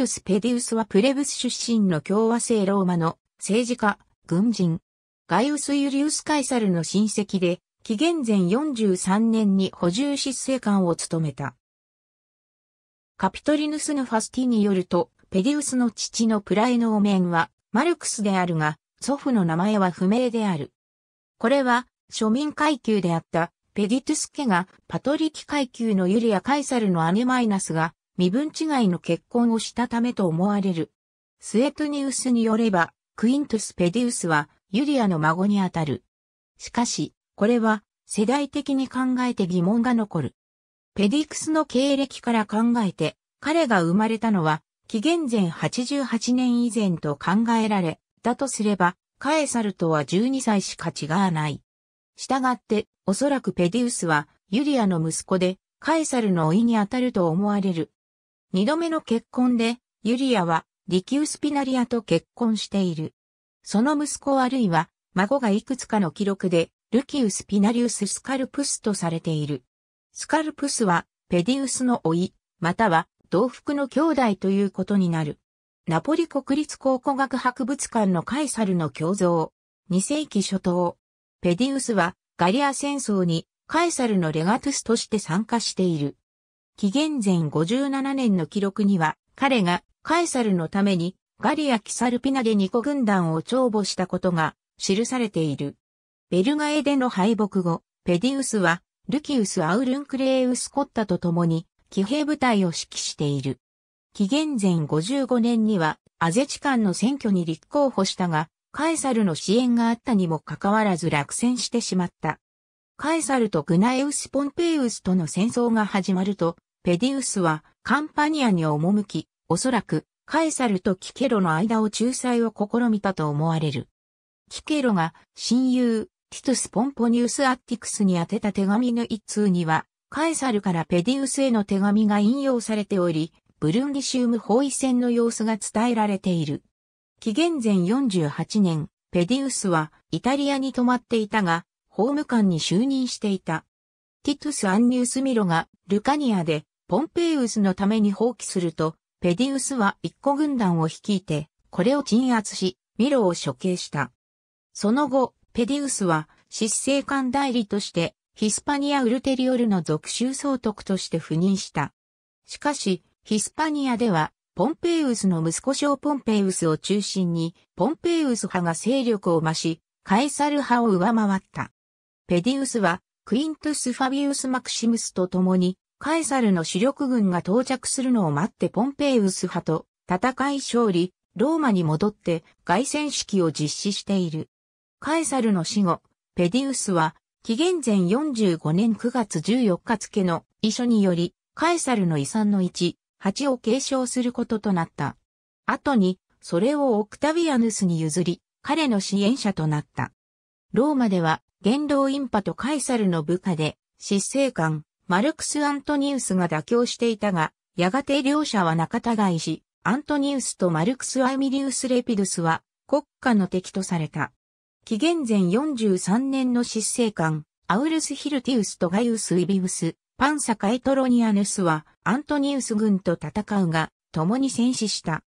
トゥス・ペディウスはプレブス出身の共和制ローマの政治家、軍人。ガイウス・ユリウス・カイサルの親戚で、紀元前43年に補充執政官を務めた。カピトリヌスヌファスティによると、ペディウスの父のプライノーメンは、マルクスであるが、祖父の名前は不明である。これは、庶民階級であった、ペディトゥス家が、パトリキ階級のユリア・カイサルの姉マイナスが、身分違いの結婚をしたためと思われる。スエトニウスによれば、クイントス・ペディウスはユリアの孫にあたる。しかし、これは世代的に考えて疑問が残る。ペディクスの経歴から考えて、彼が生まれたのは、紀元前88年以前と考えられ、だとすれば、カエサルとは12歳しか違わない。したがって、おそらくペディウスは、ユリアの息子で、カエサルの甥にあたると思われる。二度目の結婚で、ユリアは、リキウスピナリアと結婚している。その息子あるいは、孫がいくつかの記録で、ルキウス・ピナリウス・スカルプスとされている。スカルプスは、ペディウスのい、または、同福の兄弟ということになる。ナポリ国立考古学博物館のカイサルの胸像。二世紀初頭。ペディウスは、ガリア戦争に、カイサルのレガトゥスとして参加している。紀元前57年の記録には、彼がカエサルのためにガリア・キサルピナで2個軍団を帳簿したことが記されている。ベルガエでの敗北後、ペディウスはルキウス・アウルンクレーウス・コッタと共に騎兵部隊を指揮している。紀元前55年にはアゼチカンの選挙に立候補したが、カエサルの支援があったにもかかわらず落選してしまった。カエサルとグナエウス・ポンペイウスとの戦争が始まると、ペディウスはカンパニアに赴き、おそらくカエサルとキケロの間を仲裁を試みたと思われる。キケロが親友、ティトゥス・ポンポニウス・アッティクスに宛てた手紙の一通には、カエサルからペディウスへの手紙が引用されており、ブルンディシウム包囲戦の様子が伝えられている。紀元前48年、ペディウスはイタリアに泊まっていたが、法務官に就任していた。ティトゥス・アンニウス・ミロがルカニアでポンペイウスのために放棄すると、ペディウスは一個軍団を率いて、これを鎮圧し、ミロを処刑した。その後、ペディウスは、執政官代理として、ヒスパニア・ウルテリオルの属州総督として赴任した。しかし、ヒスパニアでは、ポンペイウスの息子小ポンペイウスを中心に、ポンペイウス派が勢力を増し、カエサル派を上回った。ペディウスは、クイントス・ファビウス・マクシムスと共に、カエサルの主力軍が到着するのを待ってポンペイウス派と戦い勝利、ローマに戻って凱旋式を実施している。カエサルの死後、ペディウスは、紀元前45年9月14日付の遺書により、カエサルの遺産の1、8を継承することとなった。後に、それをオクタビアヌスに譲り、彼の支援者となった。ローマでは、元老インパとカエサルの部下で、執政官、マルクス・アントニウスが妥協していたが、やがて両者は仲違いし、アントニウスとマルクス・アイミリウス・レピドスは国家の敵とされた。紀元前43年の執政官、アウルス・ヒルティウスとガイウス・イビウス、パンサ・カエトロニアヌスはアントニウス軍と戦うが、共に戦死した。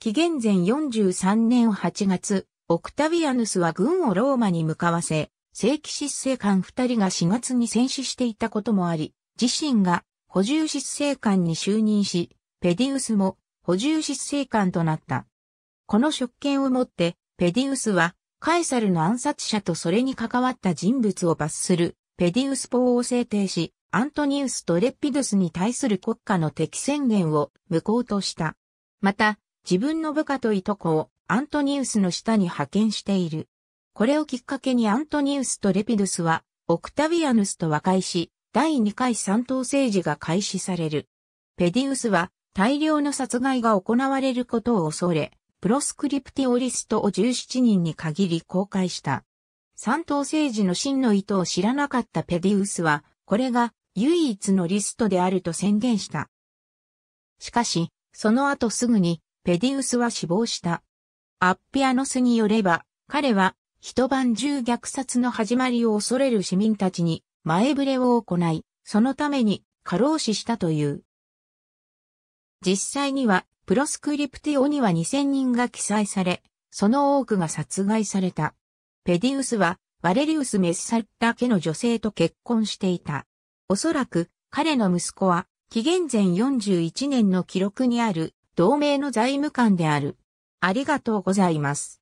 紀元前43年8月、オクタビアヌスは軍をローマに向かわせ、正規失政官二人が4月に戦死していたこともあり、自身が補充失政官に就任し、ペディウスも補充失政官となった。この職権をもって、ペディウスは、カエサルの暗殺者とそれに関わった人物を罰する、ペディウス法を制定し、アントニウスとレッピドゥスに対する国家の敵宣言を無効とした。また、自分の部下といとこをアントニウスの下に派遣している。これをきっかけにアントニウスとレピドゥスは、オクタヴィアヌスと和解し、第2回三党政治が開始される。ペディウスは、大量の殺害が行われることを恐れ、プロスクリプティオリストを17人に限り公開した。三党政治の真の意図を知らなかったペディウスは、これが唯一のリストであると宣言した。しかし、その後すぐに、ペディウスは死亡した。アッピアノスによれば、彼は一晩中虐殺の始まりを恐れる市民たちに前触れを行い、そのために過労死したという。実際には、プロスクリプティオには2000人が記載され、その多くが殺害された。ペディウスは、ワレリウス・メッサッタ家の女性と結婚していた。おそらく、彼の息子は、紀元前41年の記録にある、同盟の財務官である。ありがとうございます。